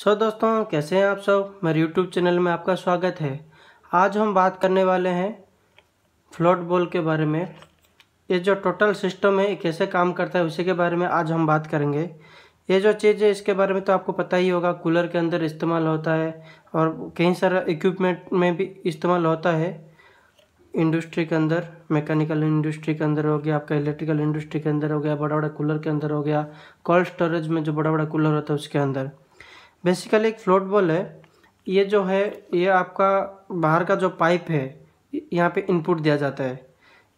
सो so, दोस्तों कैसे हैं आप सब मेरे यूट्यूब चैनल में आपका स्वागत है आज हम बात करने वाले हैं फ्लोट बॉल के बारे में ये जो टोटल सिस्टम है ये कैसे काम करता है उसी के बारे में आज हम बात करेंगे ये जो चीज़ है इसके बारे में तो आपको पता ही होगा कूलर के अंदर इस्तेमाल होता है और कई सारा इक्विपमेंट में भी इस्तेमाल होता है इंडस्ट्री के अंदर मैकेनिकल इंडस्ट्री के अंदर हो गया आपका इलेक्ट्रिकल इंडस्ट्री के अंदर हो गया बड़ा बड़ा कूलर के अंदर हो गया कोल्ड स्टोरेज में जो बड़ा बड़ा कूलर होता है उसके अंदर बेसिकली एक फ्लोट बॉल है ये जो है ये आपका बाहर का जो पाइप है यहाँ पे इनपुट दिया जाता है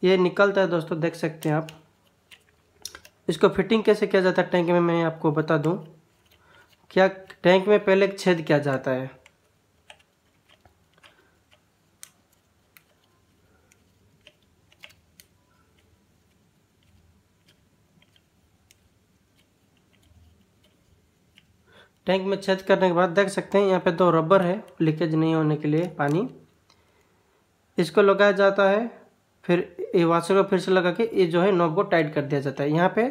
ये निकलता है दोस्तों देख सकते हैं आप इसको फिटिंग कैसे किया जाता है टैंक में मैं आपको बता दूँ क्या टैंक में पहले एक छेद किया जाता है टैंक में छेद करने के बाद देख सकते हैं यहाँ पे दो रबर है लीकेज नहीं होने के लिए पानी इसको लगाया जाता है फिर ये वाशर को फिर से लगा के ये जो है नॉब को टाइट कर दिया जाता है यहाँ पे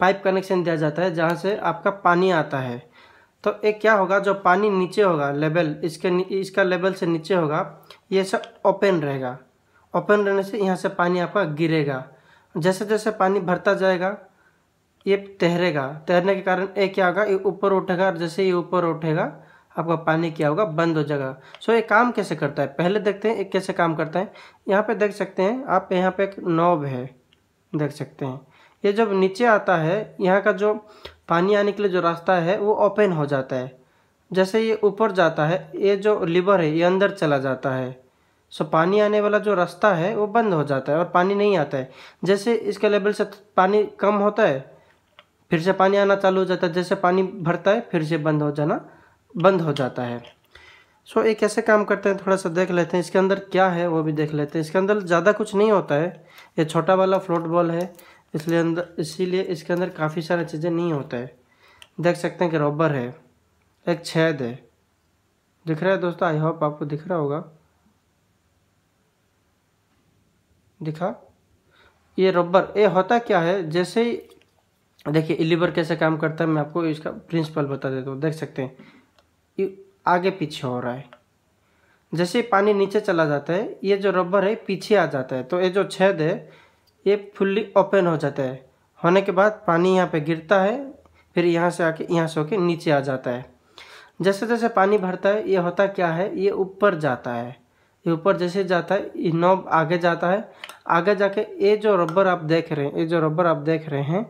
पाइप कनेक्शन दिया जाता है जहाँ से आपका पानी आता है तो एक क्या होगा जो पानी नीचे होगा लेवल इसके इसका लेवल से नीचे होगा ये सब ओपन रहेगा ओपन रहने से यहाँ से पानी आपका गिरेगा जैसे जैसे पानी भरता जाएगा ये तैरेगा तैरने के कारण ये क्या होगा ये ऊपर उठेगा और जैसे ये ऊपर उठेगा आपका पानी क्या होगा बंद हो जाएगा सो ये काम कैसे करता है पहले देखते हैं ये कैसे काम करता है यहाँ पे देख सकते हैं आप यहाँ पे एक नॉब है देख सकते हैं ये जब नीचे आता है यहाँ का जो पानी आने के लिए जो रास्ता है वो ओपन हो जाता है जैसे ये ऊपर जाता है ये जो लीवर है ये अंदर चला जाता है सो पानी आने वाला जो रास्ता है वो बंद हो जाता है और पानी नहीं आता है जैसे इसके लेवल से पानी कम होता है फिर से पानी आना चालू हो जाता है जैसे पानी भरता है फिर से बंद हो जाना बंद हो जाता है सो so, ये कैसे काम करते हैं थोड़ा सा देख लेते हैं इसके अंदर क्या है वो भी देख लेते हैं इसके अंदर ज़्यादा कुछ नहीं होता है ये छोटा वाला फ्लोट बॉल है इसलिए अंदर इसीलिए इसके अंदर काफ़ी सारी चीज़ें नहीं होता है देख सकते हैं कि रबर है एक छेद है दिख रहा है दोस्तों आई होप आपको दिख रहा होगा दिखा ये रबर ये होता क्या है जैसे ही देखिए लीवर कैसे काम करता है मैं आपको इसका प्रिंसिपल बता देता हूँ देख सकते हैं ये आगे पीछे हो रहा है जैसे पानी नीचे चला जाता है ये जो रबर है पीछे आ जाता है तो ये जो छेद है ये फुल्ली ओपन हो जाता है होने के बाद पानी यहाँ पे गिरता है फिर यहाँ से आके यहाँ से होके नीचे आ जाता है जैसे जैसे पानी भरता है ये होता क्या है ये ऊपर जाता है ये ऊपर जैसे जाता है ये नॉब आगे जाता है आगे जाके ये जो रबर आप देख रहे हैं ये जो रबर आप देख रहे हैं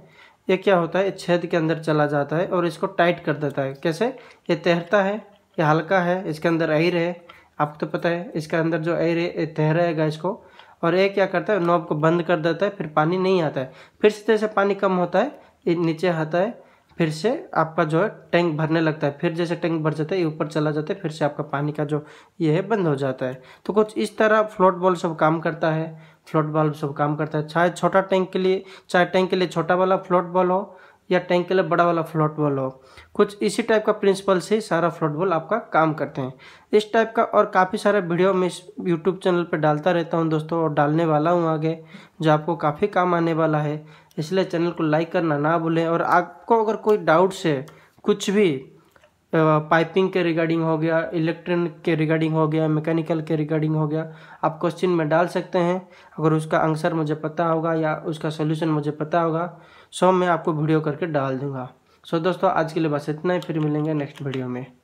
ये क्या होता है छेद के अंदर चला जाता है और इसको टाइट कर देता है कैसे ये तैरता है ये हल्का है इसके अंदर एयर है आपको तो पता है इसके अंदर जो एयर है तैर रहेगा इसको और ये क्या करता है नॉब को बंद कर देता है फिर पानी नहीं आता है फिर से जैसे पानी कम होता है ये नीचे आता है फिर से आपका जो है टैंक भरने लगता है फिर जैसे टैंक भर जाता है ये ऊपर चला जाता है फिर से आपका पानी का जो ये है बंद हो जाता है तो कुछ इस तरह फ्लोट बॉल सब काम करता है फ्लोट बल्ब सब काम करता है चाहे छोटा टैंक के लिए चाहे टैंक के लिए छोटा वाला फ्लोट बॉल हो या टैंक के लिए बड़ा वाला फ्लोट बॉल हो कुछ इसी टाइप का प्रिंसिपल से ही सारा फ्लोट बॉल आपका काम करते हैं इस टाइप का और काफ़ी सारे वीडियो मैं इस यूट्यूब चैनल पर डालता रहता हूँ दोस्तों और डालने वाला हूँ आगे जो आपको काफ़ी काम आने वाला है इसलिए चैनल को लाइक करना ना भूलें और आपको अगर कोई डाउट्स है कुछ भी पाइपिंग के रिगार्डिंग हो गया इलेक्ट्रॉनिक के रिगार्डिंग हो गया मैकेनिकल के रिगार्डिंग हो गया आप क्वेश्चन में डाल सकते हैं अगर उसका आंसर मुझे पता होगा या उसका सोल्यूशन मुझे पता होगा सो मैं आपको वीडियो करके डाल दूंगा सो दोस्तों आज के लिए बस इतना ही फिर मिलेंगे नेक्स्ट वीडियो में